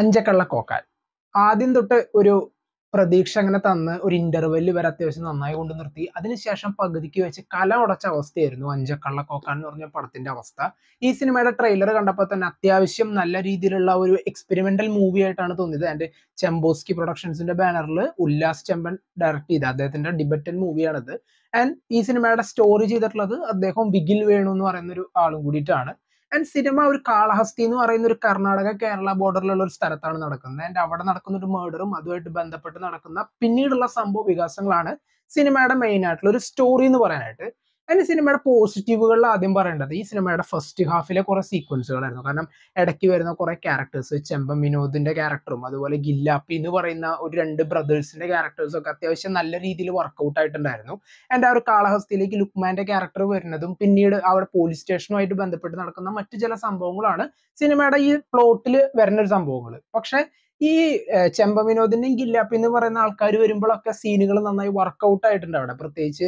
അഞ്ചക്കള്ള കോക്കാൽ ആദ്യം തൊട്ട് ഒരു പ്രതീക്ഷ അങ്ങനെ തന്ന് ഒരു ഇന്റർവെല്ലിൽ വരെ അത്യാവശ്യം നന്നായി കൊണ്ട് നിർത്തി അതിനുശേഷം പകുതിക്ക് വെച്ച് കല ഉടച്ച അവസ്ഥയായിരുന്നു അഞ്ചക്കള്ള കോക്കാൻ എന്ന് പറഞ്ഞ പടത്തിന്റെ അവസ്ഥ ഈ സിനിമയുടെ ട്രെയിലർ കണ്ടപ്പോൾ തന്നെ അത്യാവശ്യം നല്ല രീതിയിലുള്ള ഒരു എക്സ്പെരിമെന്റൽ മൂവി ആയിട്ടാണ് തോന്നിയത് ആൻഡ് ചെമ്പോസ്കി പ്രൊഡക്ഷൻസിന്റെ ബാനറിൽ ഉല്ലാസ് ചെമ്പൻ ഡയറക്ട് ചെയ്ത അദ്ദേഹത്തിന്റെ ഡിബറ്റൻ മൂവിയാണിത് ആൻഡ് ഈ സിനിമയുടെ സ്റ്റോറി ചെയ്തിട്ടുള്ളത് അദ്ദേഹം വിഗിൽ വേണു എന്ന് പറയുന്ന ഒരു ആളും കൂടിയിട്ടാണ് ആൻഡ് സിനിമ ഒരു കാളഹസ്തി എന്ന് പറയുന്ന ഒരു കർണാടക കേരള ബോർഡറിലുള്ള ഒരു സ്ഥലത്താണ് നടക്കുന്നത് ആൻഡ് അവിടെ നടക്കുന്ന ഒരു മേഡറും അതുമായിട്ട് ബന്ധപ്പെട്ട് നടക്കുന്ന പിന്നീടുള്ള സംഭവ വികാസങ്ങളാണ് സിനിമയുടെ മെയിൻ ആയിട്ടുള്ള ഒരു സ്റ്റോറി എന്ന് പറയാനായിട്ട് അതിന് സിനിമയുടെ പോസിറ്റീവുകൾ ആദ്യം പറയേണ്ടത് ഈ സിനിമയുടെ ഫസ്റ്റ് ഹാഫിലെ കുറേ സീക്വൻസുകളായിരുന്നു കാരണം ഇടയ്ക്ക് വരുന്ന കുറേ ക്യാരക്ടേഴ്സ് ചെമ്പൻ വിനോദിന്റെ ക്യാരക്ടറും അതുപോലെ ഗില്ലാപ്പി എന്ന് പറയുന്ന ഒരു രണ്ട് ബ്രദേഴ്സിന്റെ ക്യാരക്ടേഴ്സും ഒക്കെ അത്യാവശ്യം നല്ല രീതിയിൽ വർക്ക്ഔട്ട് ആയിട്ടുണ്ടായിരുന്നു എൻ്റെ ആ ഒരു കാളഹസ്തിയിലേക്ക് ലുക്മാന്റെ ക്യാരക്ടർ വരുന്നതും പിന്നീട് അവിടെ പോലീസ് സ്റ്റേഷനുമായിട്ട് ബന്ധപ്പെട്ട് നടക്കുന്ന മറ്റു ചില സംഭവങ്ങളാണ് സിനിമയുടെ ഈ പ്ലോട്ടിൽ വരുന്ന ഒരു സംഭവങ്ങൾ പക്ഷേ ഈ ചെമ്പ വിനോദിന്റെയും ഗില്ലാപ്പി എന്ന് പറയുന്ന ആൾക്കാർ വരുമ്പോഴൊക്കെ സീനുകൾ നന്നായി വർക്കൗട്ട് ആയിട്ടുണ്ട് അവിടെ പ്രത്യേകിച്ച്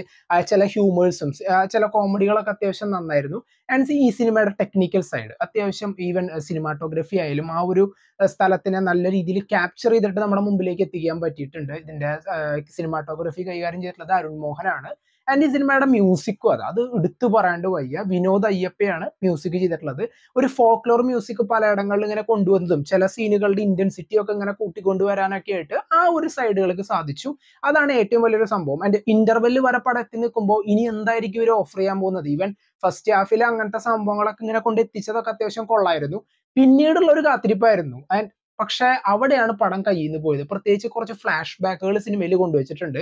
ചില ഹ്യൂമേഴ്സും ചില കോമഡികളൊക്കെ അത്യാവശ്യം നന്നായിരുന്നു ആൻഡ് ഈ സിനിമയുടെ ടെക്നിക്കൽ സൈഡ് അത്യാവശ്യം ഈവൻ സിനിമാറ്റോഗ്രഫി ആയാലും ആ ഒരു സ്ഥലത്തിനെ നല്ല രീതിയിൽ ക്യാപ്ചർ ചെയ്തിട്ട് നമ്മുടെ മുമ്പിലേക്ക് എത്തിക്കാൻ പറ്റിയിട്ടുണ്ട് ഇതിന്റെ സിനിമാറ്റോഗ്രഫി കൈകാര്യം ചെയ്തിട്ടുള്ളത് അരുൺ മോഹനാണ് ആൻഡ് ഈ സിനിമയുടെ മ്യൂസിക്കും അത് അത് എടുത്തു പറയാണ്ട് വയ്യ വിനോദ് അയ്യപ്പയാണ് മ്യൂസിക് ചെയ്തിട്ടുള്ളത് ഒരു ഫോക്ലോർ മ്യൂസിക് പലയിടങ്ങളിൽ ഇങ്ങനെ കൊണ്ടുവന്നതും ചില സീനുകളുടെ ഇന്റൻസിറ്റി ഒക്കെ ഇങ്ങനെ കൂട്ടിക്കൊണ്ടുവരാനൊക്കെ ആയിട്ട് ആ ഒരു സൈഡുകൾക്ക് സാധിച്ചു അതാണ് ഏറ്റവും വലിയൊരു സംഭവം ആൻഡ് ഇന്റർവെല് വരെ പടത്തിൽ നിൽക്കുമ്പോൾ ഇനി എന്തായിരിക്കും ഇവർ ഓഫർ ചെയ്യാൻ പോകുന്നത് ഈവൻ ഫസ്റ്റ് ഹാഫിൽ അങ്ങനത്തെ സംഭവങ്ങളൊക്കെ ഇങ്ങനെ കൊണ്ട് എത്തിച്ചതൊക്കെ അത്യാവശ്യം കൊള്ളായിരുന്നു പിന്നീടുള്ള ഒരു കാത്തിരിപ്പായിരുന്നു ആൻഡ് പക്ഷേ അവിടെയാണ് പടം കയ്യിൽ നിന്ന് പോയത് പ്രത്യേകിച്ച് കുറച്ച് ഫ്ലാഷ് ബാക്കുകൾ സിനിമയിൽ കൊണ്ടുവച്ചിട്ടുണ്ട്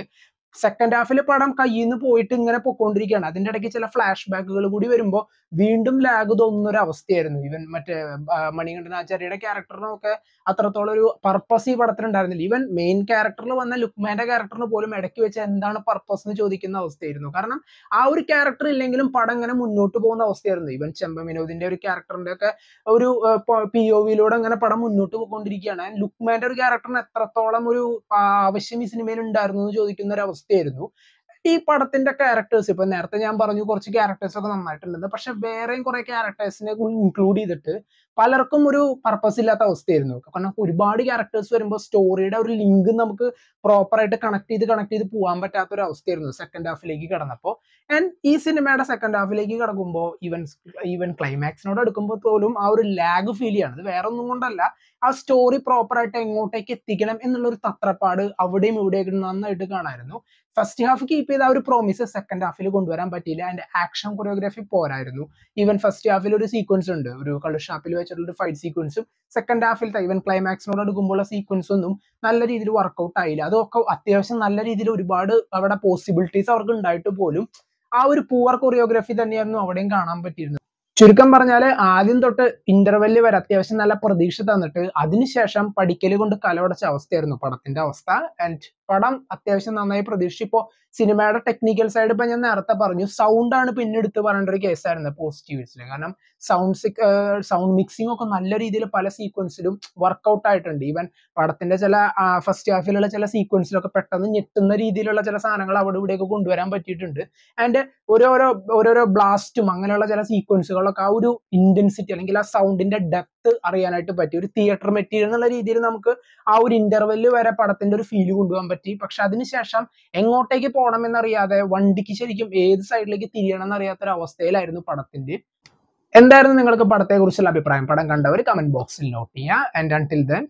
സെക്കൻഡ് ഹാഫിൽ പടം കയ്യിന്ന് പോയിട്ട് ഇങ്ങനെ പൊക്കോണ്ടിരിക്കുകയാണ് അതിന്റെ ഇടയ്ക്ക് ചില ഫ്ലാഷ് ബാക്കുകൾ കൂടി വരുമ്പോൾ വീണ്ടും ലാഗ് തോന്നുന്ന അവസ്ഥയായിരുന്നു ഈവൻ മറ്റേ മണികണ്ഠൻ ആചാര്യയുടെ ക്യാരക്ടറിനൊക്കെ അത്രത്തോളം ഒരു പർപ്പസ് ഈ പടത്തിലുണ്ടായിരുന്നില്ല ഈവൻ മെയിൻ ക്യാരക്ടറിൽ വന്ന ലുക്മാൻ്റെ ക്യാരക്ടറിന് പോലും ഇടയ്ക്ക് വെച്ച് എന്താണ് പർപ്പസ് എന്ന് ചോദിക്കുന്ന അവസ്ഥയായിരുന്നു കാരണം ആ ഒരു ക്യാരക്ടർ ഇല്ലെങ്കിലും പടം ഇങ്ങനെ മുന്നോട്ട് പോകുന്ന അവസ്ഥയായിരുന്നു ഈവൻ ചെമ്പ വിനോദിന്റെ ഒരു ക്യാരക്ടറിൻ്റെ ഒക്കെ ഒരു പി ഒ വിയിലൂടെ അങ്ങനെ പടം മുന്നോട്ട് പോയിക്കൊണ്ടിരിക്കുകയാണ് ലുക്മാൻ്റെ ഒരു ക്യാരക്ടറിന് എത്രത്തോളം ഒരു ആവശ്യം ഈ സിനിമയിൽ ഉണ്ടായിരുന്നു എന്ന് ചോദിക്കുന്ന ഒരു അവസ്ഥ അവസ്ഥയായിരുന്നു ഈ പടത്തിന്റെ ക്യാരക്ടേഴ്സ് ഇപ്പൊ നേരത്തെ ഞാൻ പറഞ്ഞു കുറച്ച് ക്യാരക്ടേഴ്സ് ഒക്കെ നന്നായിട്ടുണ്ടെന്ന് പക്ഷെ വേറെയും കുറെ ക്യാരക്ടേഴ്സിനെ ഇൻക്ലൂഡ് ചെയ്തിട്ട് പലർക്കും ഒരു പർപ്പസ് ഇല്ലാത്ത അവസ്ഥയായിരുന്നു കാരണം ഒരുപാട് ക്യാരക്ടേഴ്സ് വരുമ്പോൾ സ്റ്റോറിയുടെ ഒരു ലിങ്ക് നമുക്ക് പ്രോപ്പർ ആയിട്ട് കണക്ട് ചെയ്ത് കണക്ട് ചെയ്ത് പോകാൻ പറ്റാത്ത ഒരു അവസ്ഥയായിരുന്നു സെക്കൻഡ് ഹാഫിലേക്ക് കടന്നപ്പോൾ ആൻഡ് ഈ സിനിമയുടെ സെക്കൻഡ് ഹാഫിലേക്ക് കിടക്കുമ്പോൾ ഈവൻ ഈവൻ ക്ലൈമാക്സിനോട് എടുക്കുമ്പോൾ പോലും ആ ഒരു ലാഗ് ഫീൽ ചെയ്യണം അത് വേറെ ഒന്നും കൊണ്ടല്ല ആ സ്റ്റോറി പ്രോപ്പറായിട്ട് എങ്ങോട്ടേക്ക് എത്തിക്കണം എന്നുള്ള ഒരു തത്രപ്പാട് അവിടെയും ഇവിടെയൊക്കെ നന്നായിട്ട് കാണായിരുന്നു ഫസ്റ്റ് ഹാഫ് കീപ്പ് ചെയ്ത ആ ഒരു പ്രോമിസ് സെക്കൻഡ് ഹാഫിൽ കൊണ്ടുവരാൻ പറ്റിയില്ല ആൻഡ് ആക്ഷൻ കൊറിയോഗ്രാഫി പോരായിരുന്നു ഈവൻ ഫസ്റ്റ് ഹാഫിൽ ഒരു സീക്വൻസ് ഉണ്ട് ഒരു കളർ ഷാപ്പിൽ വെച്ചിട്ടുള്ള ഒരു ഫൈറ്റ് സീക്വൻസും സെക്കൻഡ് ഹാഫിലത്തെ ഈവൻ ക്ലൈമാക്സിനോട് അടുക്കുമ്പോഴുള്ള സീക്വൻസ് ഒന്നും നല്ല രീതിയിൽ വർക്ക്ഔട്ട് ആയില്ല അതൊക്കെ അത്യാവശ്യം നല്ല രീതിയിൽ ഒരുപാട് അവിടെ പോസിബിലിറ്റീസ് അവർക്ക് ഉണ്ടായിട്ട് പോലും ആ ഒരു പൂവർ കൊറിയോഗ്രഫി തന്നെയായിരുന്നു അവിടെയും കാണാൻ പറ്റിയിരുന്നത് ചുരുക്കം പറഞ്ഞാൽ ആദ്യം തൊട്ട് ഇന്റർവെല് വരെ അത്യാവശ്യം നല്ല പ്രതീക്ഷ തന്നിട്ട് അതിനുശേഷം പഠിക്കൽ കൊണ്ട് കലവടച്ച അവസ്ഥയായിരുന്നു പടത്തിന്റെ അവസ്ഥ ആൻഡ് പടം അത്യാവശ്യം നന്നായി പ്രതീക്ഷിച്ചു സിനിമയുടെ ടെക്നിക്കൽ സൈഡ് ഇപ്പൊ ഞാൻ നേരത്തെ പറഞ്ഞു സൗണ്ട് പിന്നെ എടുത്ത് പറയേണ്ട ഒരു കേസായിരുന്നു പോസിറ്റീവ്സിന് കാരണം സൗണ്ട് സൗണ്ട് മിക്സിംഗ് ഒക്കെ നല്ല രീതിയിൽ പല സീക്വൻസിലും വർക്ക്ഔട്ട് ആയിട്ടുണ്ട് ഈവൻ പടത്തിന്റെ ചില ഫസ്റ്റ് ഹാഫിലുള്ള ചില സീക്വൻസിലൊക്കെ പെട്ടെന്ന് ഞെട്ടുന്ന രീതിയിലുള്ള ചില സാധനങ്ങൾ അവിടെ ഇവിടെയൊക്കെ കൊണ്ടുവരാൻ പറ്റിയിട്ടുണ്ട് ആൻഡ് ഓരോരോ ഓരോരോ ബ്ലാസ്റ്റും അങ്ങനെയുള്ള ചില സീക്വൻസുകളൊക്കെ ആ ഒരു ഇന്റൻസിറ്റി അല്ലെങ്കിൽ ആ സൗണ്ടിന്റെ ഡെപ്ത് ഡെപ്ത് അറിയാനായിട്ട് പറ്റി ഒരു തിയേറ്റർ മെറ്റീരിയൽ എന്നുള്ള രീതിയിൽ നമുക്ക് ആ ഒരു ഇന്റർവെല്ല് വരെ പടത്തിന്റെ ഒരു ഫീൽ കൊണ്ടുപോകാൻ പറ്റി പക്ഷെ അതിനുശേഷം എങ്ങോട്ടേക്ക് പോകണം എന്നറിയാതെ വണ്ടിക്ക് ശരിക്കും ഏത് സൈഡിലേക്ക് തിരിയണം എന്നറിയാത്ത ഒരു അവസ്ഥയിലായിരുന്നു പടത്തിന്റെ എന്തായിരുന്നു നിങ്ങൾക്ക് പടത്തെക്കുറിച്ചുള്ള അഭിപ്രായം പടം കണ്ടവർ കമന്റ് ബോക്സിൽ നോട്ട് ചെയ്യുക ആൻഡ് അൺടിൽ ദെൻ